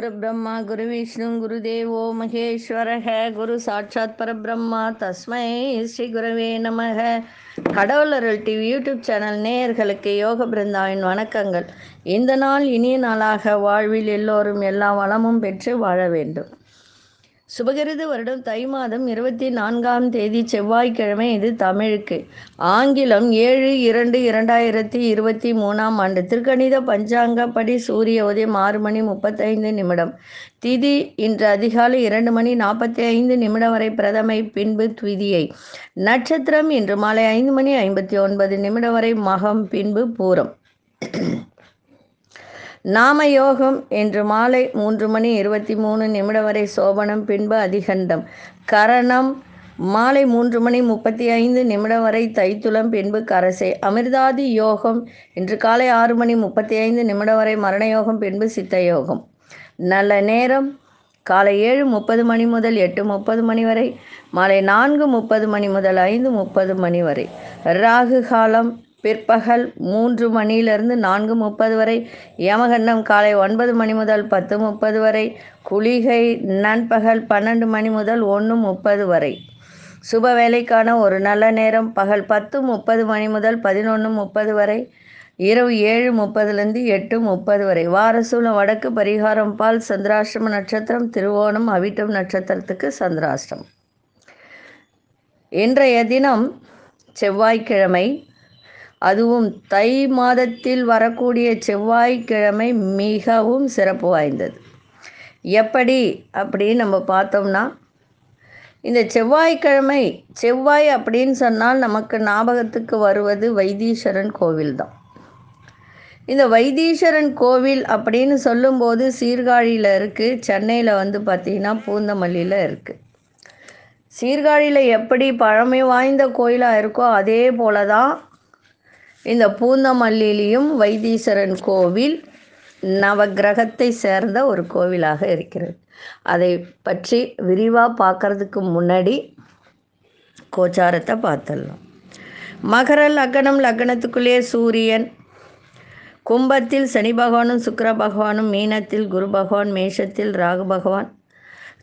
गुरुब्रह्मा गुरुविष्णु गुरुदेवो महेश्वरः குரு சாட்சாத் பரபிரம்மா தஸ்மை ஸ்ரீ குருவே நமக கடவுளர்கள் டிவி யூடியூப் சேனல் நேயர்களுக்கு யோக பிருந்தாவின் வணக்கங்கள் இந்த நாள் இனிய நாளாக வாழ்வில் எல்லோரும் எல்லா வளமும் பெற்று வாழ வேண்டும் சுபகிருது வருடம் தை மாதம் இருபத்தி நான்காம் தேதி செவ்வாய்க்கிழமை இது தமிழுக்கு ஆங்கிலம் ஏழு இரண்டு இரண்டாயிரத்தி இருபத்தி மூணாம் ஆண்டு திருக்கணித பஞ்சாங்கப்படி சூரிய உதயம் ஆறு மணி முப்பத்தைந்து நிமிடம் திதி இன்று அதிகாலை இரண்டு மணி நாற்பத்தி ஐந்து நிமிடம் வரை பிரதமை பின்பு துவிதியை நட்சத்திரம் இன்று மாலை ஐந்து மணி ஐம்பத்தி ஒன்பது நிமிடம் வரை மகம் பின்பு பூரம் நாம யோகம் இன்று மாலை மூன்று மணி இருபத்தி மூணு நிமிடம் வரை சோபனம் பின்பு அதிகண்டம் கரணம் மாலை மூன்று மணி முப்பத்தி ஐந்து நிமிடம் வரை தைத்துளம் பின்பு கரசை அமிர்தாதி யோகம் இன்று காலை ஆறு மணி முப்பத்தி ஐந்து நிமிடம் வரை மரண யோகம் பின்பு சித்த யோகம் நல்ல நேரம் காலை ஏழு முப்பது மணி முதல் எட்டு முப்பது மணி வரை மாலை நான்கு முப்பது மணி முதல் ஐந்து முப்பது மணி வரை ராகு காலம் பிற்பகல் மூன்று மணியிலிருந்து நான்கு முப்பது வரை யமகண்டம் காலை ஒன்பது மணி முதல் பத்து முப்பது வரை குளிகை நண்பகல் பன்னெண்டு மணி முதல் ஒன்று முப்பது வரை சுப வேலைக்கான ஒரு நல்ல நேரம் பகல் பத்து முப்பது மணி முதல் பதினொன்று முப்பது வரை இரவு ஏழு முப்பதுலேருந்து எட்டு முப்பது வரை வாரசூலம் வடக்கு பரிகாரம் பால் சந்திராஷ்டம நட்சத்திரம் திருவோணம் அவிட்டம் நட்சத்திரத்துக்கு சந்திராஷ்டம் இன்றைய தினம் செவ்வாய்க்கிழமை அதுவும் தை மாதத்தில் வரக்கூடிய செவ்வாய்க்கிழமை மிகவும் சிறப்பு வாய்ந்தது எப்படி அப்படின்னு நம்ம பார்த்தோம்னா இந்த செவ்வாய்க்கிழமை செவ்வாய் அப்படின்னு சொன்னால் நமக்கு ஞாபகத்துக்கு வருவது வைத்தீஸ்வரன் கோவில் தான் இந்த வைத்தீஸ்வரன் கோவில் அப்படின்னு சொல்லும்போது சீர்காழியில் இருக்குது சென்னையில் வந்து பார்த்திங்கன்னா பூந்தமல்லியில் இருக்குது சீர்காழியில் எப்படி பழமை வாய்ந்த கோயிலாக இருக்கோ அதே போல தான் இந்த பூந்தமல்லியிலையும் வைத்தீஸ்வரன் கோவில் நவகிரகத்தை சேர்ந்த ஒரு கோவிலாக இருக்கிறது அதை பற்றி விரிவாக பார்க்கறதுக்கு முன்னாடி கோச்சாரத்தை பார்த்துடலாம் மகர லக்னம் லக்னத்துக்குள்ளே சூரியன் கும்பத்தில் சனி பகவானும் சுக்கர பகவானும் மீனத்தில் குரு பகவான் மேஷத்தில் ராகு பகவான்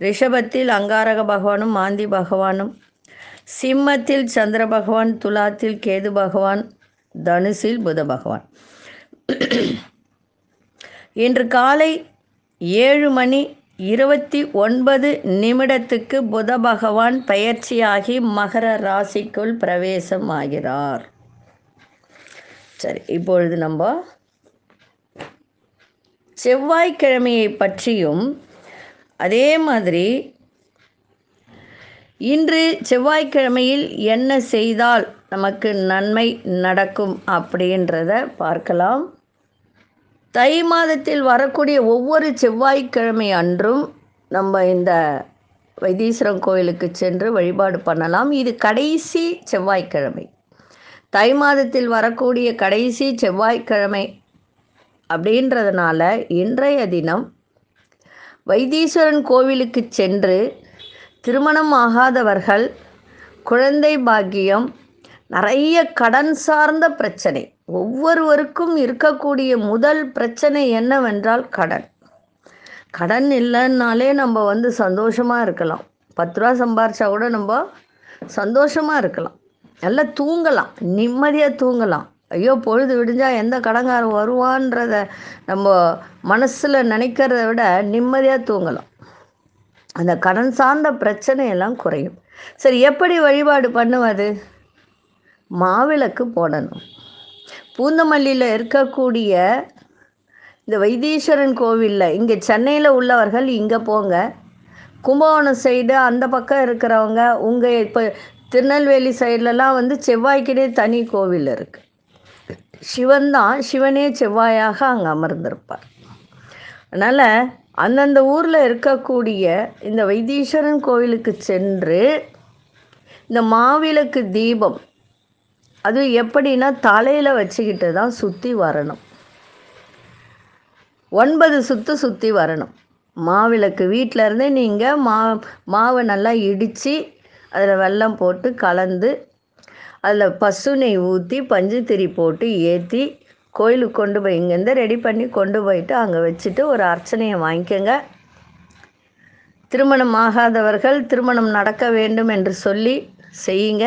ரிஷபத்தில் அங்காரக பகவானும் மாந்தி பகவானும் சிம்மத்தில் சந்திர பகவான் துலாத்தில் கேது பகவான் தனுசில் புத பகவான் இன்று காலை ஏழு மணி இருபத்தி ஒன்பது நிமிடத்துக்கு புத பகவான் பயிற்சியாகி மகர ராசிக்குள் பிரவேசம் ஆகிறார் சரி இப்பொழுது நம்ம செவ்வாய்க்கிழமையை பற்றியும் அதே மாதிரி இன்று செவ்வாய்க்கிழமையில் என்ன செய்தால் நமக்கு நன்மை நடக்கும் அப்படின்றத பார்க்கலாம் தை மாதத்தில் வரக்கூடிய ஒவ்வொரு செவ்வாய்க்கிழமை அன்றும் நம்ம இந்த வைத்தீஸ்வரன் கோயிலுக்கு சென்று வழிபாடு பண்ணலாம் இது கடைசி செவ்வாய்க்கிழமை தை மாதத்தில் வரக்கூடிய கடைசி செவ்வாய்க்கிழமை அப்படின்றதுனால இன்றைய தினம் வைத்தீஸ்வரன் கோவிலுக்கு சென்று திருமணம் ஆகாதவர்கள் குழந்தை பாக்கியம் நிறைய கடன் சார்ந்த பிரச்சனை ஒவ்வொருவருக்கும் இருக்கக்கூடிய முதல் பிரச்சனை என்னவென்றால் கடன் கடன் இல்லைன்னாலே நம்ம வந்து சந்தோஷமாக இருக்கலாம் பத்து ரூபா சம்பாரிச்சா கூட நம்ம சந்தோஷமாக இருக்கலாம் நல்லா தூங்கலாம் நிம்மதியாக தூங்கலாம் ஐயோ பொழுது விடிஞ்சால் எந்த கடங்காரம் வருவான்றத நம்ம மனசில் நினைக்கிறத விட நிம்மதியாக தூங்கலாம் அந்த கடன் சார்ந்த பிரச்சனையெல்லாம் குறையும் சரி எப்படி வழிபாடு பண்ணுவது மாவிளக்கு போடணும் பூந்தமல்லியில் இருக்கக்கூடிய இந்த வைத்தீஸ்வரன் கோவிலில் இங்கே சென்னையில் உள்ளவர்கள் இங்கே போங்க கும்பகோணம் சைடு அந்த பக்கம் இருக்கிறவங்க உங்கள் இப்போ திருநெல்வேலி சைட்லலாம் வந்து செவ்வாய்க்கிட்டே தனி கோவில் இருக்குது சிவன் தான் சிவனே செவ்வாயாக அங்கே அமர்ந்திருப்பார் அதனால் அந்தந்த ஊரில் இருக்கக்கூடிய இந்த வைத்தீஸ்வரன் கோவிலுக்கு சென்று இந்த மாவிளக்கு தீபம் அது எப்படின்னா தலையில் வச்சுக்கிட்டு தான் சுற்றி வரணும் ஒன்பது சுற்று சுற்றி வரணும் மாவிளக்கு வீட்டிலருந்தே நீங்கள் மா மாவை நல்லா இடித்து அதில் வெள்ளம் போட்டு கலந்து அதில் பசுனை ஊற்றி பஞ்சுத்திரி போட்டு ஏற்றி கோயிலுக்கு கொண்டு போய் இங்கேருந்து ரெடி பண்ணி கொண்டு போயிட்டு அங்கே வச்சுட்டு ஒரு அர்ச்சனையை வாங்கிக்கோங்க திருமணம் ஆகாதவர்கள் திருமணம் நடக்க வேண்டும் என்று சொல்லி செய்யுங்க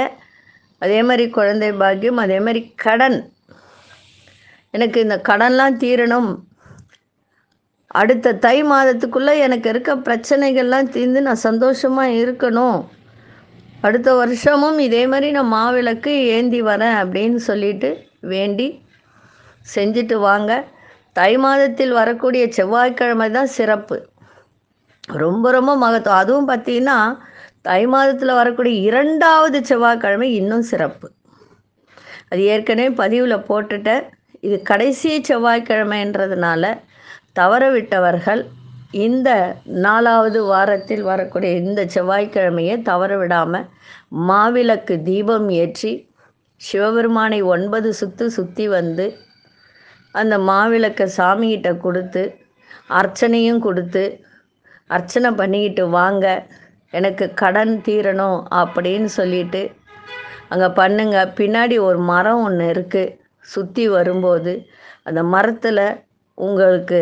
அதே மாதிரி குழந்தை பாக்கியம் அதே மாதிரி கடன் எனக்கு இந்த கடன்லாம் தீரணும் அடுத்த தை மாதத்துக்குள்ளே எனக்கு இருக்க பிரச்சனைகள்லாம் தீர்ந்து நான் சந்தோஷமாக இருக்கணும் அடுத்த வருஷமும் இதே மாதிரி நான் மாவிளக்கு ஏந்தி வரேன் அப்படின்னு சொல்லிட்டு வேண்டி செஞ்சுட்டு வாங்க தை மாதத்தில் வரக்கூடிய செவ்வாய்க்கிழமை தான் சிறப்பு ரொம்ப ரொம்ப மகத்துவம் அதுவும் பார்த்தீங்கன்னா தை மாதத்தில் வரக்கூடிய இரண்டாவது செவ்வாய்க்கிழமை இன்னும் சிறப்பு அது ஏற்கனவே பதிவில் போட்டுட்டேன் இது கடைசி செவ்வாய்க்கிழமைன்றதுனால தவறவிட்டவர்கள் இந்த நாலாவது வாரத்தில் வரக்கூடிய இந்த செவ்வாய்க்கிழமையை தவற விடாமல் மாவிளக்கு தீபம் ஏற்றி சிவபெருமானை ஒன்பது சுற்று சுற்றி வந்து அந்த மாவிளக்கை சாமிகிட்ட கொடுத்து அர்ச்சனையும் கொடுத்து அர்ச்சனை பண்ணிக்கிட்டு வாங்க எனக்கு கடன் தீரணும் அப்படின்னு சொல்லிட்டு அங்கே பண்ணுங்க பின்னாடி ஒரு மரம் ஒன்று இருக்குது சுற்றி வரும்போது அந்த மரத்தில் உங்களுக்கு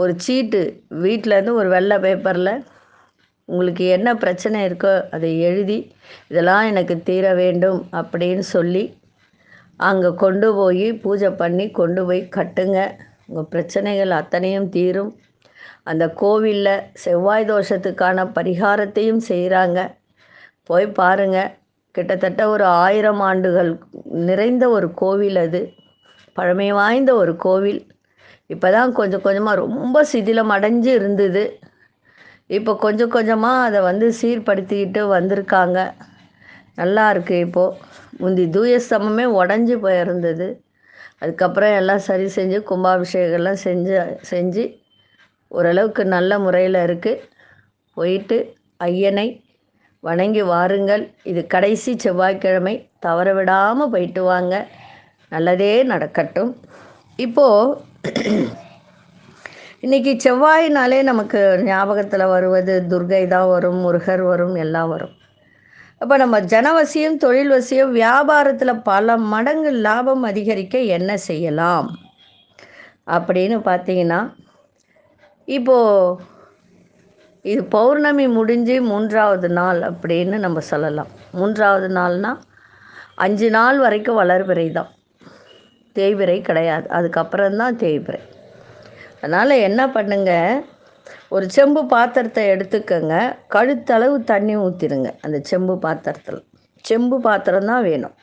ஒரு சீட்டு வீட்டிலேருந்து ஒரு வெள்ளை பேப்பரில் உங்களுக்கு என்ன பிரச்சனை இருக்கோ அதை எழுதி இதெல்லாம் எனக்கு தீர வேண்டும் அப்படின்னு சொல்லி அங்கே கொண்டு போய் பூஜை பண்ணி கொண்டு போய் கட்டுங்க உங்கள் பிரச்சனைகள் அத்தனையும் தீரும் அந்த கோவிலில் செவ்வாய் தோஷத்துக்கான பரிகாரத்தையும் செய்கிறாங்க போய் பாருங்கள் கிட்டத்தட்ட ஒரு ஆயிரம் ஆண்டுகள் நிறைந்த ஒரு கோவில் அது பழமை வாய்ந்த ஒரு கோவில் இப்போ தான் கொஞ்சம் கொஞ்சமாக ரொம்ப சிதிலம் அடைஞ்சு இருந்தது இப்போ கொஞ்சம் கொஞ்சமாக அதை வந்து சீர்படுத்திக்கிட்டு வந்திருக்காங்க நல்லா இருக்குது இப்போது முந்தி தூய ஸ்தம்பமே உடஞ்சி போயிருந்தது அதுக்கப்புறம் எல்லாம் சரி செஞ்சு கும்பாபிஷேகம்லாம் செஞ்சு செஞ்சு ஓரளவுக்கு நல்ல முறையில் இருக்குது போயிட்டு ஐயனை வணங்கி வாருங்கள் இது கடைசி செவ்வாய்க்கிழமை தவற விடாமல் போயிட்டு வாங்க நல்லதே நடக்கட்டும் இப்போது இன்றைக்கி செவ்வாயினாலே நமக்கு ஞாபகத்தில் வருவது துர்கை தான் வரும் முருகர் வரும் எல்லாம் வரும் அப்போ நம்ம ஜனவசியம் தொழில் வசியம் வியாபாரத்தில் பல மடங்கு லாபம் அதிகரிக்க என்ன செய்யலாம் அப்படின்னு பார்த்தீங்கன்னா இப்போது இது பௌர்ணமி முடிஞ்சு மூன்றாவது நாள் அப்படின்னு நம்ம சொல்லலாம் மூன்றாவது நாள்னால் அஞ்சு நாள் வரைக்கும் வளர்பிறை தான் தேய்பிறை கிடையாது அதுக்கப்புறம் தான் தேய்பிறை அதனால் என்ன பண்ணுங்கள் ஒரு செம்பு பாத்திரத்தை எடுத்துக்கோங்க கழுத்தளவு தண்ணி ஊற்றிடுங்க அந்த செம்பு பாத்திரத்தில் செம்பு பாத்திரம் தான் வேணும்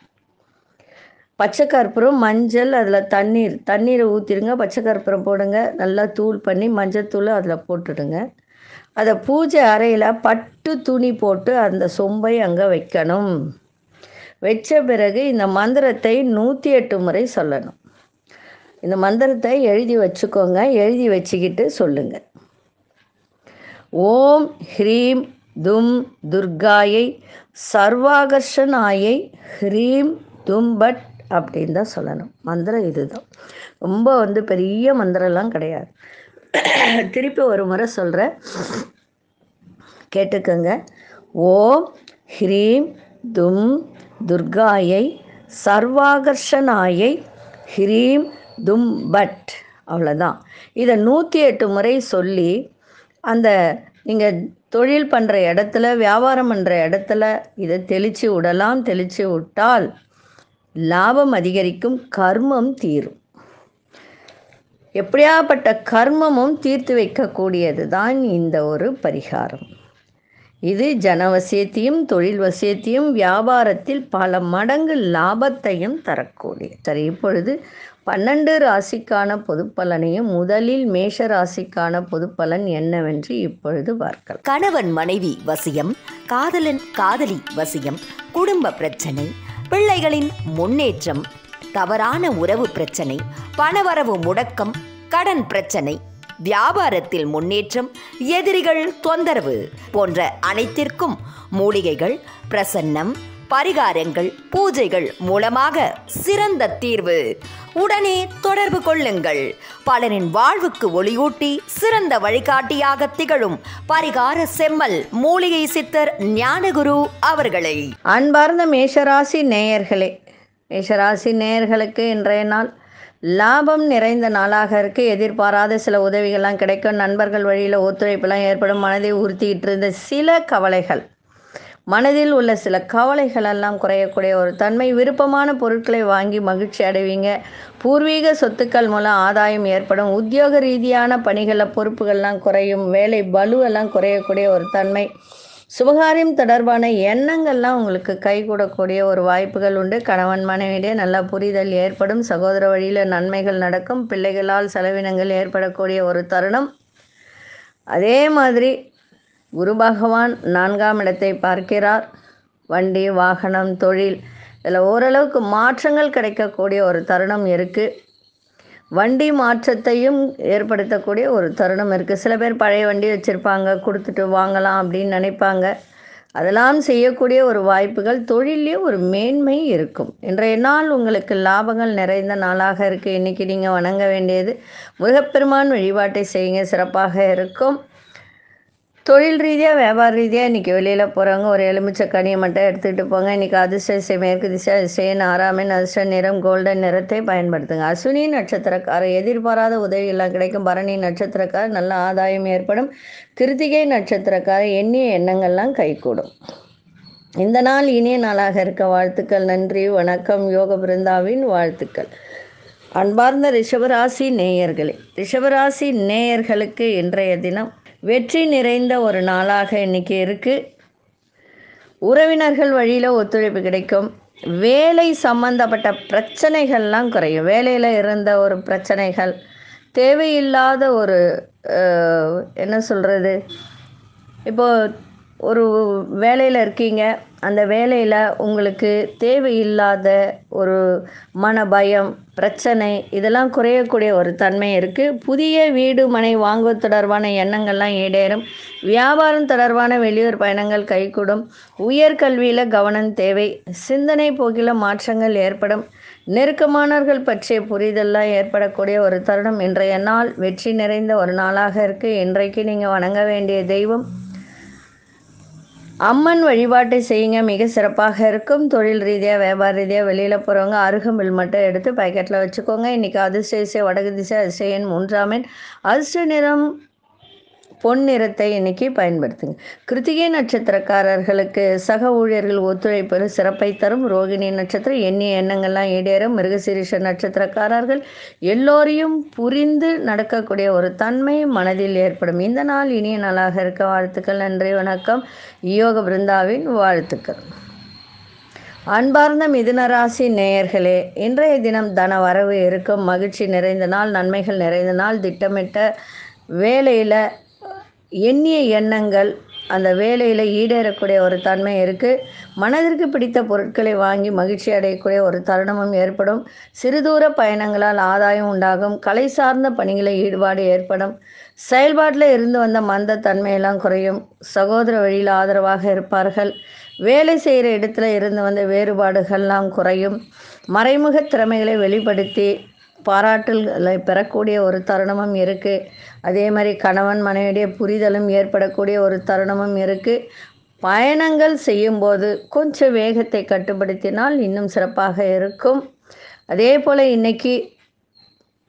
பச்சை கற்பூரம் மஞ்சள் அதில் தண்ணீர் தண்ணீரை ஊற்றிடுங்க பச்சை கற்பூரம் போடுங்க நல்லா தூள் பண்ணி மஞ்சள் தூள் அதில் போட்டுடுங்க அதை பூஜை அறையில் பட்டு துணி போட்டு அந்த சொம்பை அங்கே வைக்கணும் வச்ச பிறகு இந்த மந்திரத்தை நூற்றி எட்டு முறை சொல்லணும் இந்த மந்திரத்தை எழுதி வச்சுக்கோங்க எழுதி வச்சுக்கிட்டு சொல்லுங்கள் ஓம் ஹ்ரீம் தும் துர்காயை சர்வாகர்ஷனாயை ஹ்ரீம் தும் பட் அப்படின்னு தான் சொல்லணும் மந்திரம் இதுதான் ரொம்ப வந்து பெரிய மந்திரம்லாம் கிடையாது திருப்பி ஒரு முறை சொல்கிற கேட்டுக்கோங்க ஓம் ஹ்ரீம் தும் துர்காயை சர்வாகர்ஷனாயை ஹ்ரீம் தும் பட் அவ்வளோதான் இதை நூற்றி எட்டு முறை சொல்லி அந்த நீங்கள் தொழில் பண்ணுற இடத்துல வியாபாரம் பண்ணுற இடத்துல இதை தெளித்து விடலாம் தெளித்து விட்டால் லாபம் அதிகரிக்கும் கர்மம் தீரும் எப்படியாப்பட்ட கர்மமும் தீர்த்து வைக்கக்கூடியது தான் இந்த ஒரு பரிகாரம் இது ஜனவசியத்தையும் தொழில் வசியத்தையும் வியாபாரத்தில் பல மடங்கு லாபத்தையும் தரக்கூடிய சரி இப்பொழுது பன்னெண்டு ராசிக்கான பொது பலனையும் முதலில் மேஷ ராசிக்கான பொது பலன் என்னவென்று இப்பொழுது பார்க்கலாம் கணவன் மனைவி வசியம் காதலன் காதலி வசியம் குடும்ப பிரச்சனை பிள்ளைகளின் முன்னேற்றம் தவறான உறவு பிரச்சனை பணவரவு முடக்கம் கடன் பிரச்சனை வியாபாரத்தில் முன்னேற்றம் எதிரிகள் தொந்தரவு போன்ற அனைத்திற்கும் மூலிகைகள் பிரசன்னம் பரிகாரங்கள் பூஜைகள் மூலமாக சிறந்த தீர்வு உடனே தொடர்பு கொள்ளுங்கள் பலரின் வாழ்வுக்கு ஒளியூட்டி சிறந்த வழிகாட்டியாக திகழும் பரிகார செம்மல் மூலிகை சித்தர் ஞானகுரு அவர்களை அன்பார்ந்த மேஷராசி நேயர்களே மேஷராசி நேயர்களுக்கு இன்றைய நாள் லாபம் நிறைந்த நாளாக இருக்கு எதிர்பாராத சில உதவிகள்லாம் கிடைக்கும் நண்பர்கள் வழியில் ஒத்துழைப்பெல்லாம் ஏற்படும் மனதை உறுத்திக்கிட்டு இருந்த சில கவலைகள் மனதில் உள்ள சில கவலைகள் எல்லாம் குறையக்கூடிய ஒரு தன்மை விருப்பமான பொருட்களை வாங்கி மகிழ்ச்சி அடைவீங்க பூர்வீக சொத்துக்கள் மூலம் ஆதாயம் ஏற்படும் உத்தியோக ரீதியான பணிகளில் பொறுப்புகள்லாம் குறையும் வேலை பலுவெல்லாம் குறையக்கூடிய ஒரு தன்மை சுபகாரியம் தொடர்பான எண்ணங்கள்லாம் உங்களுக்கு கைகூடக்கூடிய ஒரு வாய்ப்புகள் உண்டு கணவன் மனைவியிடையே நல்ல புரிதல் ஏற்படும் சகோதர வழியில் நன்மைகள் நடக்கும் பிள்ளைகளால் செலவினங்கள் ஏற்படக்கூடிய ஒரு தருணம் அதே மாதிரி குரு பகவான் நான்காம் இடத்தை பார்க்கிறார் வண்டி வாகனம் தொழில் இதில் ஓரளவுக்கு மாற்றங்கள் கிடைக்கக்கூடிய ஒரு தருணம் இருக்குது வண்டி மாற்றத்தையும் ஏற்படுத்தக்கூடிய ஒரு தருணம் இருக்குது சில பேர் பழைய வண்டி வச்சுருப்பாங்க கொடுத்துட்டு வாங்கலாம் அப்படின்னு நினைப்பாங்க அதெல்லாம் செய்யக்கூடிய ஒரு வாய்ப்புகள் தொழிலே ஒரு மேன்மை இருக்கும் இன்றைய நாள் உங்களுக்கு லாபங்கள் நிறைந்த நாளாக இருக்குது இன்றைக்கி நீங்கள் வணங்க வேண்டியது முருகப்பெருமான் வழிபாட்டை செய்யுங்க சிறப்பாக இருக்கும் தொழில் ரீதியாக வியாபார ரீதியாக இன்றைக்கி வெளியில் போகிறவங்க ஒரு எலுமிச்சை கனியை மட்டும் எடுத்துகிட்டு போங்க இன்றைக்கி அதிர்ஷ்ட மேற்கு திசை அதிசயன் ஆறாமின் அதிர்ஷ்ட நிறம் கோல்டன் நிறத்தை பயன்படுத்துங்க அஸ்வினி நட்சத்திரக்காரர் எதிர்பாராத உதவியெல்லாம் கிடைக்கும் பரணி நட்சத்திரக்கார நல்ல ஆதாயம் ஏற்படும் கிருத்திகை நட்சத்திரக்காரர் எண்ணிய எண்ணங்கள்லாம் கைகூடும் இந்த நாள் இனிய நாளாக இருக்க வாழ்த்துக்கள் நன்றி வணக்கம் யோக பிருந்தாவின் வாழ்த்துக்கள் அன்பார்ந்த ரிஷபராசி நேயர்களே ரிஷபராசி நேயர்களுக்கு இன்றைய தினம் வெற்றி நிறைந்த ஒரு நாளாக இன்றைக்கி இருக்குது உறவினர்கள் வழியில் ஒத்துழைப்பு கிடைக்கும் வேலை சம்பந்தப்பட்ட பிரச்சனைகள்லாம் குறையும் வேலையில் இருந்த ஒரு பிரச்சனைகள் தேவையில்லாத ஒரு என்ன சொல்கிறது இப்போது ஒரு வேலையில் இருக்கீங்க அந்த வேலையில் உங்களுக்கு தேவையில்லாத ஒரு மன பயம் பிரச்சனை இதெல்லாம் குறையக்கூடிய ஒரு தன்மை இருக்குது புதிய வீடு மனை வாங்குவது தொடர்பான எண்ணங்கள்லாம் ஈடேறும் வியாபாரம் தொடர்பான வெளியூர் பயணங்கள் கைகூடும் உயர்கல்வியில் கவனம் தேவை சிந்தனை போக்கில் மாற்றங்கள் ஏற்படும் நெருக்கமானவர்கள் பற்றிய புரிதல்லாம் ஏற்படக்கூடிய ஒரு தருணம் இன்றைய நாள் வெற்றி நிறைந்த ஒரு நாளாக இருக்குது இன்றைக்கு நீங்கள் வணங்க வேண்டிய தெய்வம் அம்மன் வழிபாட்டை செய்யுங்க மிக சிறப்பாக இருக்கும் தொழில் ரீதியாக வியாபார ரீதியாக வெளியில் போகிறவங்க அருகம்பில் மட்டும் எடுத்து பாக்கெட்டில் வச்சுக்கோங்க இன்றைக்கி அதிர்ஷ்ட இசை வடகு திசை அதிசயன் மூன்றாம் எண் அதிர்ஷ்ட நிறம் பொன் நிறத்தை இன்னைக்கு பயன்படுத்துங்க கிருத்திகை நட்சத்திரக்காரர்களுக்கு சக ஊழியர்கள் ஒத்துழைப்பது சிறப்பை தரும் ரோகிணி நட்சத்திரம் எண்ணிய எண்ணங்கள்லாம் ஈடேறும் மிருகசீரிஷ நட்சத்திரக்காரர்கள் எல்லோரையும் புரிந்து நடக்கக்கூடிய ஒரு தன்மை மனதில் ஏற்படும் இந்த நாள் இனிய நாளாக இருக்க வாழ்த்துக்கள் நன்றி வணக்கம் யோக பிருந்தாவின் வாழ்த்துக்கள் அன்பார்ந்த மிதுனராசி நேயர்களே இன்றைய தினம் தன வரவு இருக்கும் மகிழ்ச்சி நிறைந்த நாள் நன்மைகள் நிறைந்த நாள் திட்டமிட்ட வேலையில் எண்ணிய எண்ணங்கள் அந்த வேலையில் ஈடேறக்கூடிய ஒரு தன்மை இருக்குது மனதிற்கு பிடித்த பொருட்களை வாங்கி மகிழ்ச்சி அடையக்கூடிய ஒரு தருணமும் ஏற்படும் சிறுதூர பயணங்களால் ஆதாயம் உண்டாகும் கலை சார்ந்த பணிகளில் ஈடுபாடு ஏற்படும் செயல்பாட்டில் இருந்து வந்த மந்த தன்மையெல்லாம் குறையும் சகோதர வழியில் ஆதரவாக இருப்பார்கள் வேலை செய்கிற இடத்துல இருந்து வந்த வேறுபாடுகள்லாம் குறையும் மறைமுக திறமைகளை வெளிப்படுத்தி பாராட்டுகளை பெறக்கூடிய ஒரு தருணமும் இருக்குது அதே மாதிரி கணவன் மனைவிடைய புரிதலும் ஏற்படக்கூடிய ஒரு தருணமும் இருக்குது பயணங்கள் செய்யும்போது கொஞ்சம் வேகத்தை கட்டுப்படுத்தினால் இன்னும் சிறப்பாக இருக்கும் அதே போல் இன்றைக்கி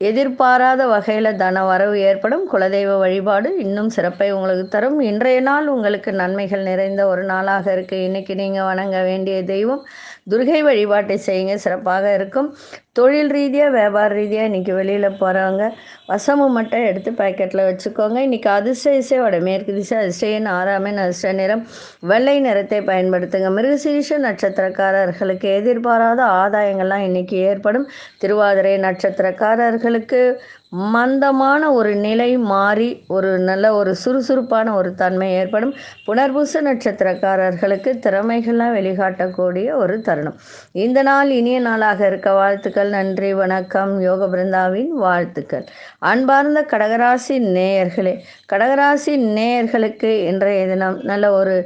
எதிர்பாராத வகையில் தன வரவு ஏற்படும் குலதெய்வ வழிபாடு இன்னும் சிறப்பை உங்களுக்கு தரும் இன்றைய நாள் உங்களுக்கு நன்மைகள் நிறைந்த ஒரு நாளாக இருக்குது இன்றைக்கி நீங்கள் வணங்க வேண்டிய தெய்வம் துர்கை வழிபாட்டை செய்யுங்க சிறப்பாக இருக்கும் தொழில் ரீதியாக வியாபார ரீதியாக இன்றைக்கி வெளியில் போகிறவங்க வசமும் மட்டும் எடுத்து பாக்கெட்டில் வச்சுக்கோங்க இன்றைக்கி அதிர்ஷ்ட இசை மேற்கு திசை அதிர்ஷ்டன் ஆறாமின் அதிர்ஷ்ட நிறம் வெள்ளை நிறத்தை பயன்படுத்துங்க மிருகசீஷ நட்சத்திரக்காரர்களுக்கு எதிர்பாராத ஆதாயங்கள்லாம் இன்றைக்கி ஏற்படும் திருவாதிரை நட்சத்திரக்காரர்களுக்கு மந்தமான ஒரு நிலை மாறி ஒரு நல்ல ஒரு சுறுசுறுப்பான ஒரு தன்மை ஏற்படும் புனர்பூச நட்சத்திரக்காரர்களுக்கு திறமைகள்லாம் வெளிக்காட்டக்கூடிய ஒரு தருணம் இந்த நாள் இனிய நாளாக இருக்க வாழ்த்துக்கள் வாழ்த்துக்கள் நன்றி வணக்கம் யோக பிருந்தாவின் வாழ்த்துக்கள் அன்பார்ந்த கடகராசி நேயர்களே கடகராசி நேயர்களுக்கு இன்றைய தினம் நல்ல ஒரு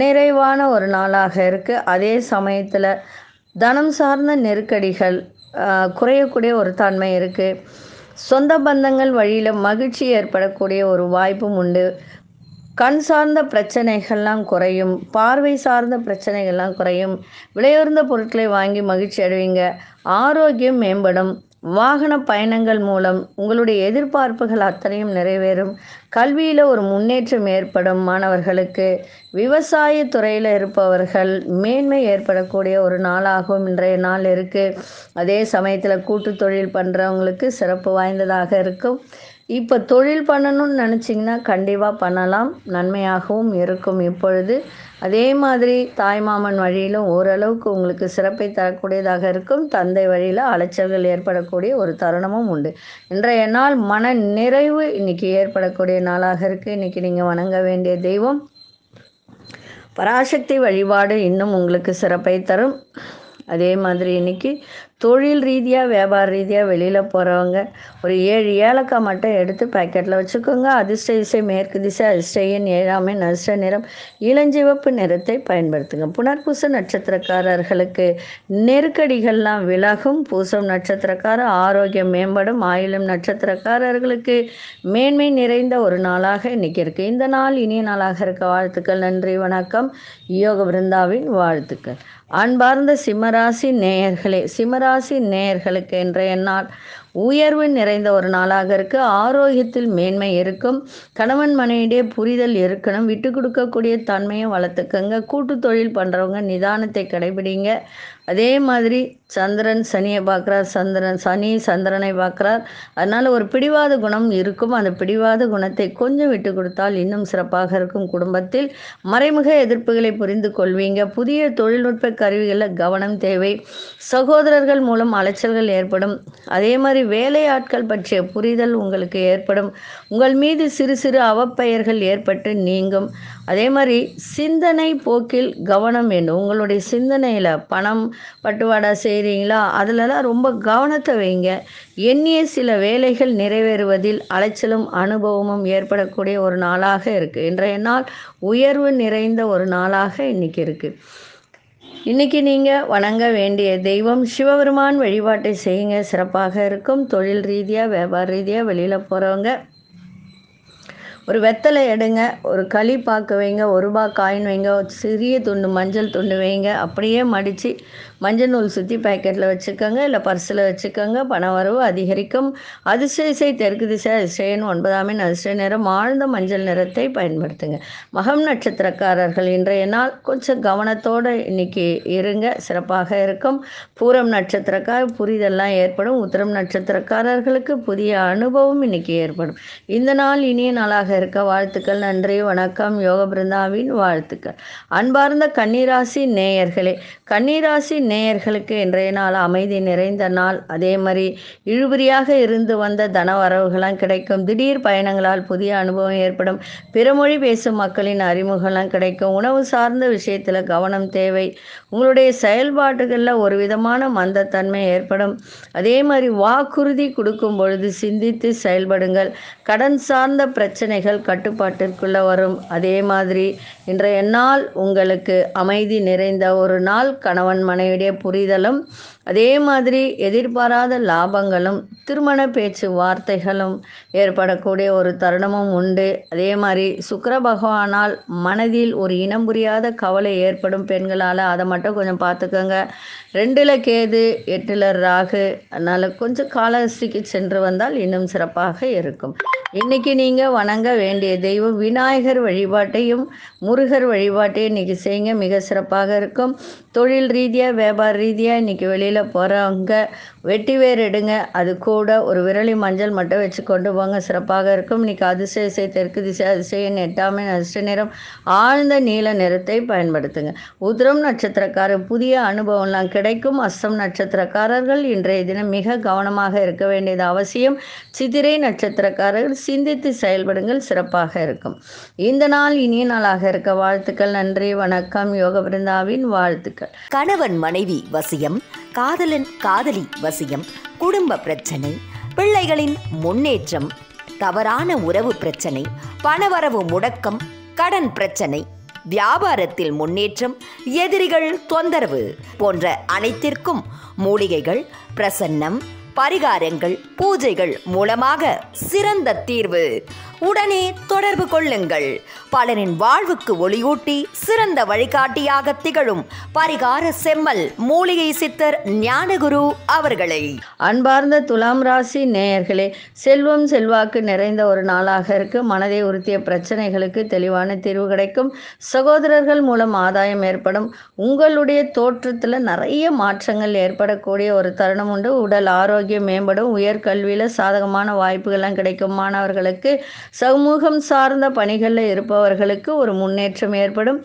நிறைவான ஒரு நாளாக இருக்குது அதே சமயத்தில் தனம் சார்ந்த நெருக்கடிகள் குறையக்கூடிய ஒரு தன்மை இருக்குது சொந்த பந்தங்கள் வழியில் மகிழ்ச்சி ஏற்படக்கூடிய ஒரு வாய்ப்பும் உண்டு கண் சார்ந்த பிரச்சனைகள்லாம் குறையும் பார்வை சார்ந்த பிரச்சனைகள்லாம் குறையும் விலையுறந்த பொருட்களை வாங்கி மகிழ்ச்சி அடைவீங்க ஆரோக்கியம் மேம்படும் வாகன பயணங்கள் மூலம் உங்களுடைய எதிர்பார்ப்புகள் அத்தனையும் நிறைவேறும் கல்வியில் ஒரு முன்னேற்றம் ஏற்படும் மாணவர்களுக்கு விவசாய துறையில் இருப்பவர்கள் மேன்மை ஏற்படக்கூடிய ஒரு நாளாகவும் இன்றைய நாள் இருக்குது அதே சமயத்தில் கூட்டு தொழில் பண்ணுறவங்களுக்கு சிறப்பு வாய்ந்ததாக இருக்கும் இப்போ தொழில் பண்ணணும்னு நினச்சிங்கன்னா கண்டிப்பாக பண்ணலாம் நன்மையாகவும் இருக்கும் இப்பொழுது அதே மாதிரி தாய்மாமன் வழியிலும் ஓரளவுக்கு உங்களுக்கு சிறப்பை தரக்கூடியதாக இருக்கும் தந்தை வழியில் அலைச்சல்கள் ஏற்படக்கூடிய ஒரு தருணமும் உண்டு இன்றைய நாள் மன நிறைவு இன்னைக்கு ஏற்படக்கூடிய நாளாக இருக்குது இன்னைக்கு நீங்கள் வணங்க வேண்டிய தெய்வம் பராசக்தி வழிபாடு இன்னும் உங்களுக்கு சிறப்பை தரும் அதே மாதிரி இன்னைக்கு தொழில் ரீதியாக வியாபார ரீதியாக வெளியில் போகிறவங்க ஒரு ஏழு ஏலக்காய் மட்டும் எடுத்து பேக்கெட்டில் வச்சுக்கோங்க அதிர்ஷ்ட இசை மேற்கு திசை அதிர்ஷ்டையின் ஏழாமை நஷ்ட நிறம் இளஞ்சிவப்பு நிறத்தை பயன்படுத்துங்க புனர்பூச நட்சத்திரக்காரர்களுக்கு நெருக்கடிகள்லாம் விலகும் பூசம் நட்சத்திரக்காரர் ஆரோக்கியம் மேம்படும் ஆயிலும் நட்சத்திரக்காரர்களுக்கு மேன்மை நிறைந்த ஒரு நாளாக இன்னைக்கு இருக்குது இந்த நாள் இனிய நாளாக இருக்க வாழ்த்துக்கள் நன்றி வணக்கம் யோக பிருந்தாவின் வாழ்த்துக்கள் அன்பார்ந்த சிம்மராசி நேயர்களே சிம்மராசி நேயர்களுக்கு இன்றைய நாள் உயர்வு நிறைந்த ஒரு நாளாக இருக்க ஆரோக்கியத்தில் மேன்மை இருக்கும் கணவன் மனையிடையே புரிதல் இருக்கணும் விட்டு கொடுக்கக்கூடிய தன்மையை வளர்த்துக்கங்க கூட்டு தொழில் பண்ணுறவங்க நிதானத்தை கடைபிடிங்க அதே மாதிரி சந்திரன் சனியை பார்க்குறார் சந்திரன் சனி சந்திரனை பார்க்குறார் அதனால் ஒரு பிடிவாத குணம் இருக்கும் அந்த பிடிவாத குணத்தை கொஞ்சம் விட்டு கொடுத்தால் இன்னும் சிறப்பாக இருக்கும் குடும்பத்தில் மறைமுக எதிர்ப்புகளை புரிந்து கொள்வீங்க புதிய தொழில்நுட்ப கருவிகளில் கவனம் தேவை சகோதரர்கள் மூலம் அலைச்சல்கள் ஏற்படும் அதே மாதிரி வேலையாட்கள் பற்றிய புரிதல் உங்களுக்கு ஏற்படும் உங்கள் மீது சிறு சிறு அவப்பெயர்கள் ஏற்பட்டு நீங்கும் அதே மாதிரி சிந்தனை போக்கில் கவனம் வேண்டும் உங்களுடைய சிந்தனையில் பணம் பட்டுவாடா செய்கிறீங்களா அதிலலாம் ரொம்ப கவனத்தை வைங்க எண்ணிய சில வேலைகள் நிறைவேறுவதில் அலைச்சலும் அனுபவமும் ஏற்படக்கூடிய ஒரு நாளாக இருக்குது இன்றைய நாள் உயர்வு நிறைந்த ஒரு நாளாக இன்றைக்கி இருக்குது இன்றைக்கி நீங்கள் வணங்க வேண்டிய தெய்வம் சிவபெருமான் வழிபாட்டை செய்யுங்க சிறப்பாக இருக்கும் தொழில் ரீதியாக வியாபார ரீதியாக வெளியில் போகிறவங்க ஒரு வெத்தலை எடுங்க ஒரு களி பார்க்க வைங்க ஒரு ரூபா காயின் வைங்க சிறிய துண்டு மஞ்சள் துண்டு வைங்க அப்படியே மடித்து மஞ்சள் நூல் சுற்றி பேக்கெட்டில் வச்சுக்கோங்க இல்லை பர்ஸில் வச்சுக்கோங்க பண வரவு அதிகரிக்கும் அதிர்ஷ்ட இசை தெற்கு திசை அதிர்ஷ்டன் ஒன்பதாம் அதிசய அதிர்ஷ்ட நிறம் ஆழ்ந்த மஞ்சள் நிறத்தை பயன்படுத்துங்க மகம் நட்சத்திரக்காரர்கள் இன்றைய நாள் கொஞ்சம் கவனத்தோடு இன்னைக்கு இருங்க சிறப்பாக இருக்கும் பூரம் நட்சத்திரக்கார் புரிதெல்லாம் ஏற்படும் உத்தரம் நட்சத்திரக்காரர்களுக்கு புதிய அனுபவம் இன்னைக்கு ஏற்படும் இந்த நாள் இனிய நாளாக இருக்க வாழ்த்துக்கள் நன்றி வணக்கம் யோக பிருந்தாவின் வாழ்த்துக்கள் அன்பார்ந்த கன்னிராசி நேயர்களே கன்னிராசி நேயர்களுக்கு இன்றைய நாள் அமைதி நிறைந்த நாள் அதே மாதிரி இழுபறியாக இருந்து வந்த தனவரவுகளாம் கிடைக்கும் திடீர் பயணங்களால் புதிய அனுபவம் ஏற்படும் பிறமொழி பேசும் மக்களின் அறிமுகம்லாம் கிடைக்கும் உணவு சார்ந்த விஷயத்தில் கவனம் தேவை உங்களுடைய செயல்பாடுகளில் ஒரு விதமான மந்தத்தன்மை ஏற்படும் அதே மாதிரி வாக்குறுதி கொடுக்கும் பொழுது சிந்தித்து செயல்படுங்கள் கடன் சார்ந்த பிரச்சனைகள் கட்டுப்பாட்டிற்குள்ளே வரும் அதே மாதிரி இன்றைய நாள் உங்களுக்கு அமைதி நிறைந்த ஒரு நாள் கணவன் மனைவி உங்களுடைய புரிதலும் அதே மாதிரி எதிர்பாராத லாபங்களும் திருமண பேச்சு வார்த்தைகளும் ஏற்படக்கூடிய ஒரு தருணமும் உண்டு அதே மாதிரி சுக்கர பகவானால் மனதில் ஒரு இனம் புரியாத கவலை ஏற்படும் பெண்களால் அதை மட்டும் கொஞ்சம் பார்த்துக்கோங்க ரெண்டில் கேது எட்டில் ராகு அதனால் கொஞ்சம் காலஹஸ்திக்கு சென்று வந்தால் இன்னும் சிறப்பாக இருக்கும் இன்றைக்கி நீங்கள் வணங்க வேண்டிய தெய்வம் விநாயகர் வழிபாட்டையும் முருகர் வழிபாட்டையும் இன்றைக்கி செய்யுங்க மிக சிறப்பாக இருக்கும் தொழில் ரீதியாக வியாபார ரீதியாக இன்றைக்கி வெளியில் போகிறவங்க வெட்டி வேர் எடுங்க அது கூட ஒரு விரலி மஞ்சள் மட்டும் வச்சு கொண்டு போங்க சிறப்பாக இருக்கும் இன்றைக்கி அதிசயசை தெற்கு திசை அதிசயன் எட்டாமே அதிர்ஷ்ட நிறம் ஆழ்ந்த நீல நிறத்தை பயன்படுத்துங்க உதிரம் நட்சத்திரக்காரர் புதிய அனுபவம்லாம் கிடை கிடைக்கும் அஸ்தம் நட்சத்திரக்காரர்கள் இன்றைய தினம் மிக கவனமாக இருக்க வேண்டியது அவசியம் சிதிரை நட்சத்திரக்காரர்கள் சிந்தித்து செயல்படுங்கள் சிறப்பாக இருக்கும் இந்த நாள் இனிய நாளாக இருக்க வாழ்த்துக்கள் நன்றி வணக்கம் யோக பிருந்தாவின் வாழ்த்துக்கள் கணவன் மனைவி வசியம் காதலன் காதலி வசியம் குடும்ப பிரச்சனை பிள்ளைகளின் முன்னேற்றம் தவறான உறவு பிரச்சனை பணவரவு முடக்கம் கடன் பிரச்சனை வியாபாரத்தில் முன்னேற்றம் எதிரிகள் தொந்தரவு போன்ற அனைத்திற்கும் மூலிகைகள் பிரசன்னம் பரிகாரங்கள் பூஜைகள் மூலமாக சிறந்த தீர்வு உடனே தொடர்பு கொள்ளுங்கள் பலரின் வாழ்வுக்கு ஒளியூட்டி சிறந்த வழிகாட்டியாக திகழும் பரிகார செம்மல் மூலிகை சித்தர் ஞானகுரு அவர்களை அன்பார்ந்த துலாம் ராசி நேயர்களே செல்வம் செல்வாக்கு நிறைந்த ஒரு நாளாக இருக்கு மனதை உறுத்திய பிரச்சனைகளுக்கு தெளிவான தீர்வு கிடைக்கும் சகோதரர்கள் மூலம் ஆதாயம் ஏற்படும் உங்களுடைய தோற்றத்தில் நிறைய மாற்றங்கள் ஏற்படக்கூடிய ஒரு தருணம் உண்டு உடல் ஆரோக்கியம் மேம்படும் உயர்கல்வியில் சாதகமான வாய்ப்புகள்லாம் கிடைக்கும் மாணவர்களுக்கு சமூகம் சார்ந்த பணிகளில் இருப்பவர்களுக்கு ஒரு முன்னேற்றம் ஏற்படும்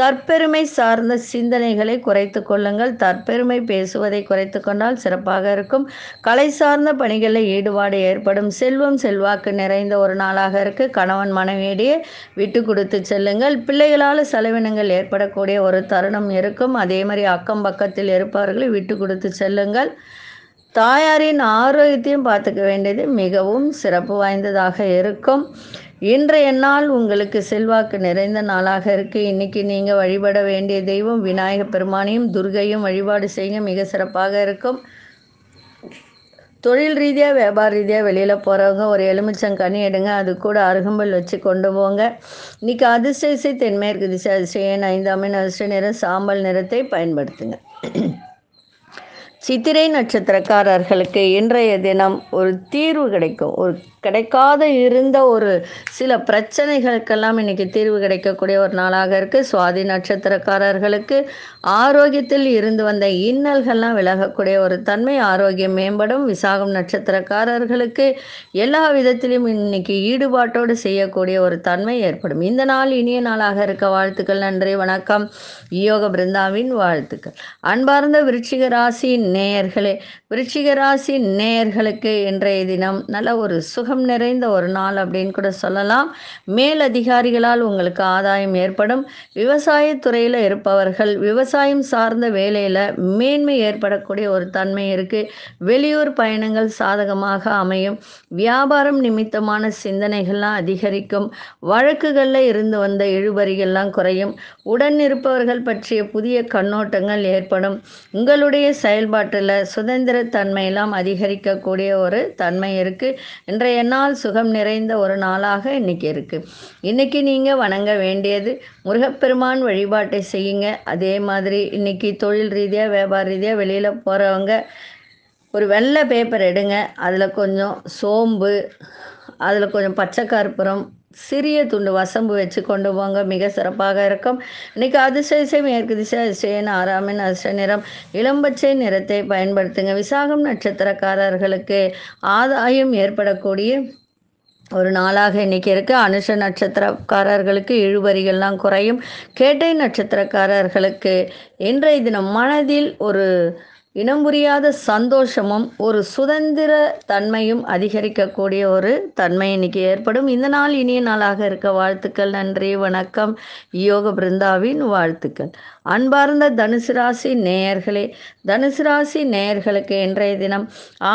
தற்பெருமை சார்ந்த சிந்தனைகளை குறைத்து கொள்ளுங்கள் தற்பெருமை பேசுவதை குறைத்து கொண்டால் சிறப்பாக இருக்கும் கலை சார்ந்த பணிகளில் ஈடுபாடு ஏற்படும் செல்வம் செல்வாக்கு நிறைந்த ஒரு நாளாக இருக்கு கணவன் மனைவியிடையே விட்டு கொடுத்து செல்லுங்கள் பிள்ளைகளால் செலவினங்கள் ஏற்படக்கூடிய ஒரு தருணம் இருக்கும் அதே மாதிரி அக்கம் பக்கத்தில் இருப்பவர்களை விட்டு கொடுத்து செல்லுங்கள் தாயாரின் ஆரோக்கியத்தையும் பார்த்துக்க வேண்டியது மிகவும் சிறப்பு வாய்ந்ததாக இருக்கும் இன்றைய நாள் உங்களுக்கு செல்வாக்கு நிறைந்த நாளாக இருக்குது இன்றைக்கி நீங்கள் வழிபட வேண்டிய தெய்வம் விநாயக பெருமானையும் துர்கையும் வழிபாடு செய்யுங்க மிக சிறப்பாக இருக்கும் தொழில் ரீதியாக வியாபார ரீதியாக வெளியில் போகிறவங்க ஒரு எலுமிச்சங்கனி எடுங்க அது கூட அருகம்பல் வச்சு கொண்டு போங்க இன்றைக்கி அதிர்ஷ்ட தென்மேற்கு திசை அதிசயன் ஐந்தாமின் அதிர்ஷ்ட நிறம் சாம்பல் நிறத்தை பயன்படுத்துங்க சித்திரை நட்சத்திரக்காரர்களுக்கு இன்றைய தினம் ஒரு தீர்வு கிடைக்கும் ஒரு கிடைக்காத இருந்த ஒரு சில பிரச்சனைகளுக்கெல்லாம் இன்னைக்கு தீர்வு கிடைக்கக்கூடிய ஒரு நாளாக இருக்குது சுவாதி நட்சத்திரக்காரர்களுக்கு ஆரோக்கியத்தில் இருந்து வந்த இன்னல்கள்லாம் விலகக்கூடிய ஒரு தன்மை ஆரோக்கியம் மேம்படும் விசாகம் நட்சத்திரக்காரர்களுக்கு எல்லா விதத்திலும் இன்னைக்கு ஈடுபாட்டோடு செய்யக்கூடிய ஒரு தன்மை ஏற்படும் இந்த நாள் இனிய நாளாக இருக்க வாழ்த்துக்கள் நன்றி வணக்கம் யோக பிருந்தாவின் வாழ்த்துக்கள் அன்பார்ந்த விருச்சிக ராசி நேயர்களே விருச்சிக ராசி நேயர்களுக்கு இன்றைய தினம் நல்ல ஒரு சுகம் நிறைந்த ஒரு நாள் அப்படின்னு கூட சொல்லலாம் மேலதிகாரிகளால் உங்களுக்கு ஆதாயம் ஏற்படும் விவசாயத்துறையில் இருப்பவர்கள் விவசாய விவசாயம் சார்ந்த வேலையில் மேன்மை ஏற்படக்கூடிய ஒரு தன்மை இருக்குது வெளியூர் பயணங்கள் சாதகமாக அமையும் வியாபாரம் நிமித்தமான சிந்தனைகள்லாம் அதிகரிக்கும் வழக்குகளில் இருந்து வந்த இழுபறிகள்லாம் குறையும் உடன் இருப்பவர்கள் பற்றிய புதிய கண்ணோட்டங்கள் ஏற்படும் உங்களுடைய செயல்பாட்டில் சுதந்திர தன்மையெல்லாம் அதிகரிக்கக்கூடிய ஒரு தன்மை இருக்குது இன்றைய நாள் சுகம் நிறைந்த ஒரு நாளாக இன்றைக்கி இருக்குது இன்றைக்கி நீங்கள் வணங்க வேண்டியது முருகப்பெருமான் வழிபாட்டை செய்யுங்க அதே மாதிரி இன்றைக்கி தொழில் ரீதியாக வியாபார ரீதியாக வெளியில் போகிறவங்க ஒரு வெள்ளை பேப்பர் எடுங்க அதில் கொஞ்சம் சோம்பு அதில் கொஞ்சம் பச்சை சிறிய துண்டு வசம்பு வச்சு கொண்டு போங்க மிக சிறப்பாக இருக்கும் இன்றைக்கி அதிசயசை மேற்கு திசை அதிசயன் ஆறாமின் அதிசய நிறம் இளம்பச்சை நிறத்தை பயன்படுத்துங்க விசாகம் நட்சத்திரக்காரர்களுக்கு ஆதாயம் ஏற்படக்கூடிய ஒரு நாளாக இன்றைக்கி இருக்குது அனுஷ நட்சத்திரக்காரர்களுக்கு இழுபறிகள்லாம் குறையும் கேட்டை நட்சத்திரக்காரர்களுக்கு இன்றைய தினம் மனதில் ஒரு இனம் புரியாத சந்தோஷமும் ஒரு சுதந்திர தன்மையும் அதிகரிக்கக்கூடிய ஒரு தன்மை இன்னைக்கு ஏற்படும் இந்த நாள் இனிய நாளாக இருக்க வாழ்த்துக்கள் நன்றி வணக்கம் யோக பிருந்தாவின் வாழ்த்துக்கள் அன்பார்ந்த தனுசு ராசி நேயர்களே தனுசு ராசி நேயர்களுக்கு இன்றைய தினம்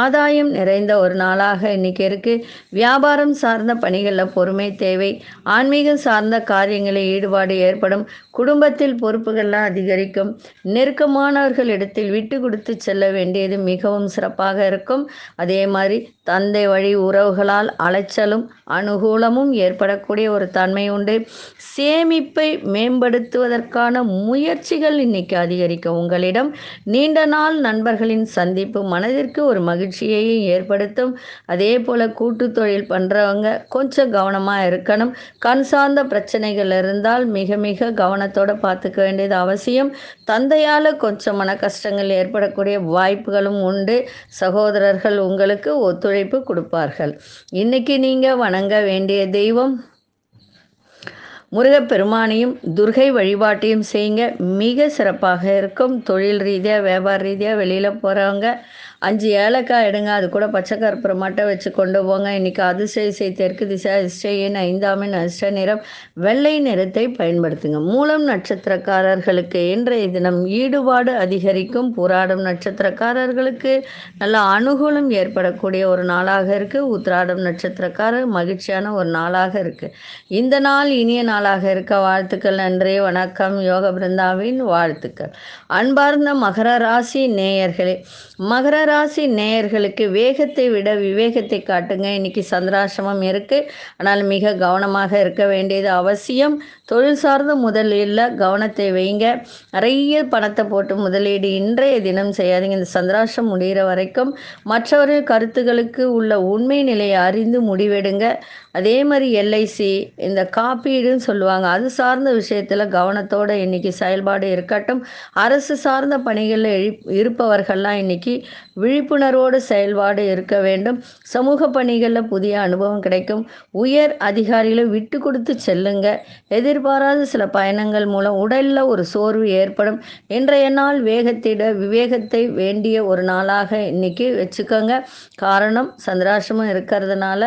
ஆதாயம் நிறைந்த ஒரு நாளாக இன்னைக்கு இருக்கு வியாபாரம் சார்ந்த பணிகளில் பொறுமை தேவை ஆன்மீகம் சார்ந்த காரியங்களில் ஈடுபாடு ஏற்படும் குடும்பத்தில் பொறுப்புகள்லாம் அதிகரிக்கும் நெருக்கமானவர்களிடத்தில் விட்டு கொடுத்து செல்ல வேண்டியது மிகவும் சிறப்பாக இருக்கும் அதே மாதிரி தந்தை வழி உறவுகளால் அலைச்சலும் அனுகூலமும் ஏற்படக்கூடிய ஒரு தன்மை உண்டு சேமிப்பை மேம்படுத்துவதற்கான முயற்சி முயற்சிகள் இன்னைக்கு அதிகரிக்க உங்களிடம் நீண்ட நாள் நண்பர்களின் சந்திப்பு மனதிற்கு ஒரு மகிழ்ச்சியையும் ஏற்படுத்தும் அதே போல் கூட்டு தொழில் பண்ணுறவங்க கொஞ்சம் கவனமாக இருக்கணும் கண் சார்ந்த பிரச்சனைகள் இருந்தால் மிக மிக கவனத்தோடு பார்த்துக்க வேண்டியது அவசியம் தந்தையால் கொஞ்சம் மன கஷ்டங்கள் ஏற்படக்கூடிய வாய்ப்புகளும் உண்டு சகோதரர்கள் உங்களுக்கு ஒத்துழைப்பு கொடுப்பார்கள் இன்னைக்கு நீங்கள் வணங்க வேண்டிய தெய்வம் முருகப்பெருமானையும் துர்கை வழிபாட்டையும் செய்யுங்க மிக சிறப்பாக இருக்கும் தொழில் ரீதியாக வியாபார ரீதியாக வெளியில் போகிறவங்க அஞ்சு ஏலக்காய் எடுங்க அது கூட பச்சை மட்டை வச்சு கொண்டு போங்க இன்றைக்கி அதிசயிசை தெற்கு திசை அதிசயின் ஐந்தாமின் அதிர்ஷ்ட நிறம் வெள்ளை நிறத்தை பயன்படுத்துங்க மூலம் நட்சத்திரக்காரர்களுக்கு இன்றைய தினம் ஈடுபாடு அதிகரிக்கும் போராடும் நட்சத்திரக்காரர்களுக்கு நல்ல அனுகூலம் ஏற்படக்கூடிய ஒரு நாளாக இருக்குது உத்ராடம் நட்சத்திரக்காரர் மகிழ்ச்சியான ஒரு நாளாக இருக்குது இந்த நாள் இனிய நாளாக இருக்க வாழ்த்துக்கள் நன்றி வணக்கம் யோக பிருந்தாவின் வாழ்த்துக்கள் அன்பார்ந்த மகர ராசி நேயர்களே மகர கும்பராசி நேயர்களுக்கு வேகத்தை விட விவேகத்தை காட்டுங்க இன்னைக்கு சந்திராசிரமம் இருக்குது ஆனால் மிக கவனமாக இருக்க வேண்டியது அவசியம் தொழில் சார்ந்த முதலீடில் கவனத்தை வைங்க நிறைய பணத்தை போட்டு முதலீடு இன்றைய தினம் செய்யாதீங்க இந்த சந்திராஷ்டம் முடிகிற வரைக்கும் மற்றவர்கள் கருத்துக்களுக்கு உள்ள உண்மை நிலையை அறிந்து முடிவெடுங்க அதே மாதிரி எல்ஐசி இந்த காப்பீடுன்னு சொல்லுவாங்க அது சார்ந்த விஷயத்தில் கவனத்தோடு இன்றைக்கி செயல்பாடு இருக்கட்டும் அரசு சார்ந்த பணிகளில் இருப்பவர்கள்லாம் இன்றைக்கி விழிப்புணர்வோடு செயல்பாடு இருக்க வேண்டும் சமூக பணிகளில் புதிய அனுபவம் கிடைக்கும் உயர் அதிகாரிகளை விட்டு கொடுத்து செல்லுங்கள் எதிர் எதிர்பாராத சில பயணங்கள் மூலம் உடலில் ஒரு சோர்வு ஏற்படும் இன்றைய நாள் வேகத்திட விவேகத்தை வேண்டிய ஒரு நாளாக இன்றைக்கி வச்சுக்கோங்க காரணம் சந்திராசிரமம் இருக்கிறதுனால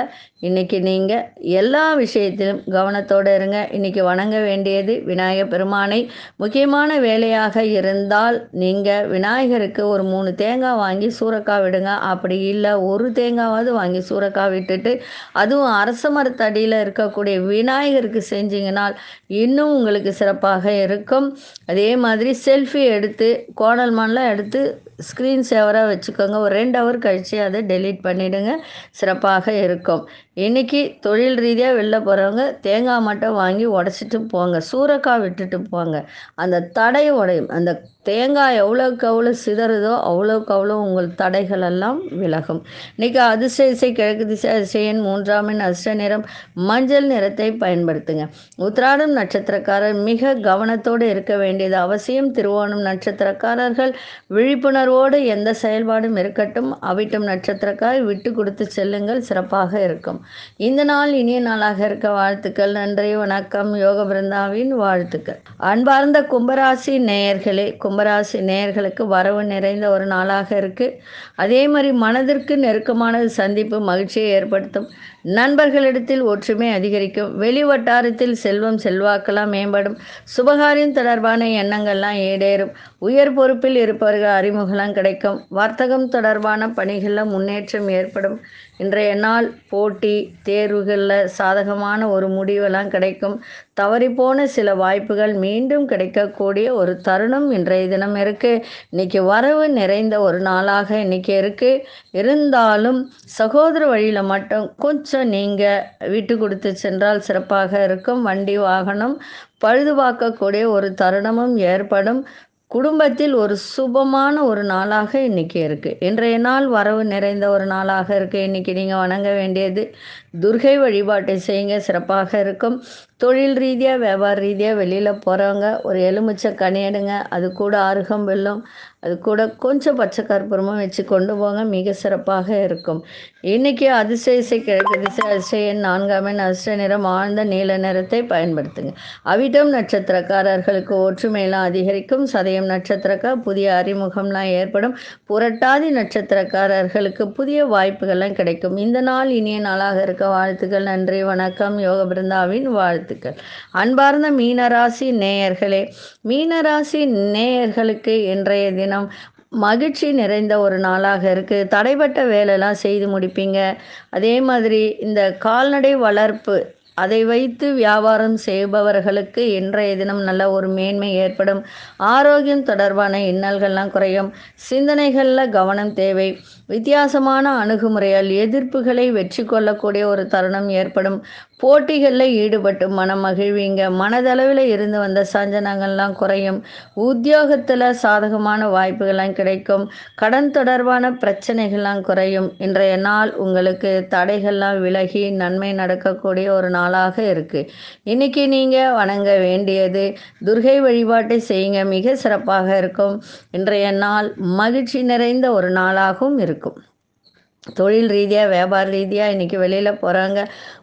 இன்றைக்கி நீங்கள் எல்லா விஷயத்திலும் கவனத்தோடு இருங்க இன்றைக்கி வணங்க வேண்டியது விநாயகர் பெருமானை முக்கியமான வேலையாக இருந்தால் நீங்கள் விநாயகருக்கு ஒரு மூணு தேங்காய் வாங்கி சூறக்காய் விடுங்க அப்படி இல்லை ஒரு தேங்காவது வாங்கி சூறக்காய் விட்டுட்டு அதுவும் அரச மரத்தடியில் இருக்கக்கூடிய விநாயகருக்கு செஞ்சீங்கன்னா இன்னும் உங்களுக்கு சிறப்பாக இருக்கும் அதே மாதிரி செல்ஃபி எடுத்து கோணல் மானலாம் எடுத்து ஸ்க்ரீன் சேவராக வச்சுக்கோங்க ஒரு ரெண்டு ஹவர் கழித்து அதை டெலீட் பண்ணிவிடுங்க சிறப்பாக இருக்கும் இன்றைக்கி தொழில் ரீதியாக வெளில போகிறவங்க தேங்காய் மட்டும் வாங்கி உடச்சிட்டு போங்க சூறக்காய் விட்டுட்டு போங்க அந்த தடை உடையும் அந்த தேங்காய் எவ்வளோக்கு எவ்வளோ சிதறுதோ அவ்வளோக்கு அவ்வளோ உங்கள் தடைகள் எல்லாம் விலகும் இன்றைக்கி அதிசய இசை கிழக்கு திசை அதிசயன் மூன்றாமின் அதிர்ஷ்ட நிறம் மஞ்சள் நிறத்தை பயன்படுத்துங்க உத்திராடம் நட்சத்திரக்காரர் மிக கவனத்தோடு இருக்க வேண்டியது அவசியம் திருவோணம் நட்சத்திரக்காரர்கள் விழிப்புணர்வோடு எந்த செயல்பாடும் இருக்கட்டும் அவிட்டும் நட்சத்திரக்காய் விட்டு கொடுத்து செல்லுங்கள் சிறப்பாக இருக்கும் இந்த நாள் இனிய நாளாக இருக்க வாழ்த்துக்கள் நன்றி வணக்கம் யோக பிருந்தாவின் வாழ்த்துக்கள் அன்பார்ந்த கும்பராசி நேயர்களே கும்பராசி நேயர்களுக்கு வரவு நிறைந்த ஒரு நாளாக இருக்கு அதே மாதிரி மனதிற்கு நெருக்கமானது சந்திப்பு மகிழ்ச்சியை ஏற்படுத்தும் நண்பர்களிடத்தில் ஒற்றுமை அதிகரிக்கும் வெளி வட்டாரத்தில் செல்வம் செல்வாக்கெல்லாம் மேம்படும் சுபகாரியம் தொடர்பான எண்ணங்கள்லாம் ஏடேறும் உயர் பொறுப்பில் இருப்பவர்கள் அறிமுகம்லாம் கிடைக்கும் வர்த்தகம் தொடர்பான பணிகளில் முன்னேற்றம் ஏற்படும் இன்றைய நாள் போட்டி தேர்வுகளில் சாதகமான ஒரு முடிவெல்லாம் கிடைக்கும் தவறிப்போன சில வாய்ப்புகள் மீண்டும் கிடைக்கக்கூடிய ஒரு தருணம் இன்றைய தினம் இருக்குது இன்றைக்கி வரவு நிறைந்த ஒரு நாளாக இன்றைக்கி இருக்குது இருந்தாலும் சகோதர வழியில் மட்டும் கொஞ்சம் நீங்கள் விட்டு கொடுத்து சென்றால் சிறப்பாக இருக்கும் வண்டி வாகனம் பழுதுபார்க்கக்கூடிய ஒரு தருணமும் ஏற்படும் குடும்பத்தில் ஒரு சுபமான ஒரு நாளாக இன்றைக்கி இருக்குது இன்றைய நாள் வரவு நிறைந்த ஒரு நாளாக இருக்குது இன்றைக்கி நீங்கள் வணங்க வேண்டியது துர்கை வழிபாட்டை செய்யுங்க சிறப்பாக இருக்கும் தொழில் ரீதியாக வியாபார ரீதியாக வெளியில் போகிறவங்க ஒரு எலுமிச்சை கனி அது கூட அருகம் வெல்லம் அது கூட கொஞ்சம் பச்சை கற்பூரமும் வச்சு கொண்டு போங்க மிக சிறப்பாக இருக்கும் இன்றைக்கி அதிசயசை கிழக்கு திசை அதிசயன் நான்காம் எண் அதிர்ஷ்ட நிறம் ஆழ்ந்த நீல நிறத்தை பயன்படுத்துங்க அவிட்டம் நட்சத்திரக்காரர்களுக்கு ஒற்றுமையெல்லாம் அதிகரிக்கும் சதயம் நட்சத்திரக்கா புதிய அறிமுகம்லாம் ஏற்படும் புரட்டாதி நட்சத்திரக்காரர்களுக்கு புதிய வாய்ப்புகள்லாம் கிடைக்கும் இந்த நாள் இனிய நாளாக இருக்க வாழ்த்துக்கள் நன்றி வணக்கம் யோக பிருந்தாவின் வாழ்த்து வாழ்த்துக்கள் அன்பார்ந்த மீனராசி நேயர்களே மீனராசி நேயர்களுக்கு இன்றைய தினம் மகிழ்ச்சி நிறைந்த ஒரு நாளாக இருக்குது தடைப்பட்ட வேலைலாம் செய்து முடிப்பீங்க அதே மாதிரி இந்த கால்நடை வளர்ப்பு அதை வைத்து வியாபாரம் செய்பவர்களுக்கு இன்றைய தினம் நல்ல ஒரு மேன்மை ஏற்படும் ஆரோக்கியம் தொடர்பான இன்னல்கள்லாம் குறையும் சிந்தனைகளில் கவனம் தேவை வித்தியாசமான அணுகுமுறையால் எதிர்ப்புகளை வெற்றி கொள்ளக்கூடிய ஒரு தருணம் ஏற்படும் போட்டிகளில் ஈடுபட்டு மனம் மகிழ்வீங்க மனதளவில் இருந்து வந்த சஞ்சனங்கள்லாம் குறையும் உத்தியோகத்தில் சாதகமான வாய்ப்புகள்லாம் கிடைக்கும் கடன் தொடர்பான பிரச்சனைகள்லாம் குறையும் இன்றைய நாள் உங்களுக்கு தடைகள்லாம் விலகி நன்மை நடக்கக்கூடிய ஒரு நாளாக இருக்குது இன்னைக்கு நீங்கள் வணங்க வேண்டியது துர்கை வழிபாட்டை செய்யுங்க மிக சிறப்பாக இருக்கும் இன்றைய நாள் மகிழ்ச்சி நிறைந்த ஒரு நாளாகவும் இருக்கும் இருக்கும் தொழில் ரீதியாக வியாபார ரீதியாக இன்றைக்கி வெளியில் போகிறாங்க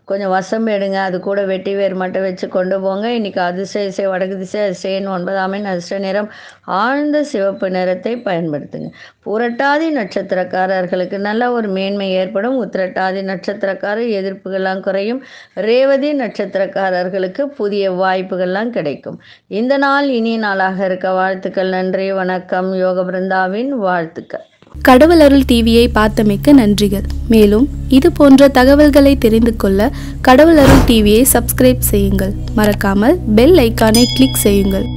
கொஞ்சம் வசம் எடுங்க அது கூட வெட்டி வேர் மட்டும் வச்சு கொண்டு போங்க இன்றைக்கி அதிசய இசை வடக்கு திசை அதிசயன் ஒன்பதாம் அதிர்ஷ்ட நிறம் ஆழ்ந்த சிவப்பு நிறத்தை பயன்படுத்துங்க புரட்டாதி நட்சத்திரக்காரர்களுக்கு நல்ல ஒரு மேன்மை ஏற்படும் உத்திரட்டாதி நட்சத்திரக்காரர் எதிர்ப்புகள்லாம் குறையும் ரேவதி நட்சத்திரக்காரர்களுக்கு புதிய வாய்ப்புகள்லாம் கிடைக்கும் இந்த நாள் இனிய நாளாக இருக்க வாழ்த்துக்கள் நன்றி வணக்கம் யோக பிருந்தாவின் வாழ்த்துக்கள் கடவுளருள் டிவியை பார்த்தமைக்க நன்றிகள் மேலும் இது போன்ற தகவல்களை தெரிந்து கொள்ள கடவுளருள் டிவியை சப்ஸ்கிரைப் செய்யுங்கள் மறக்காமல் பெல் ஐக்கானை கிளிக் செய்யுங்கள்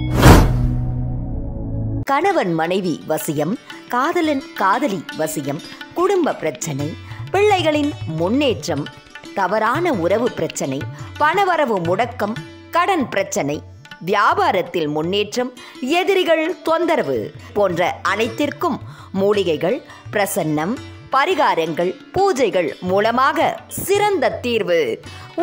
கணவன் மனைவி வசியம் காதலன் காதலி வசியம் குடும்ப பிரச்சனை பிள்ளைகளின் முன்னேற்றம் தவறான உறவு பிரச்சனை பணவரவு முடக்கம் கடன் பிரச்சனை வியாபாரத்தில் முன்னேற்றம் எதிரிகள் தொந்தரவு போன்ற அனைத்திற்கும் மூலிகைகள் பிரசன்னம் பரிகாரங்கள் பூஜைகள் மூலமாக சிறந்த தீர்வு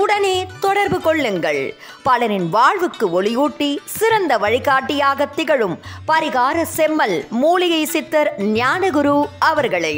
உடனே தொடர்பு கொள்ளுங்கள் பலரின் வாழ்வுக்கு ஒளியூட்டி சிறந்த வழிகாட்டியாக திகழும் பரிகார செம்மல் மூலிகை சித்தர் ஞானகுரு அவர்களை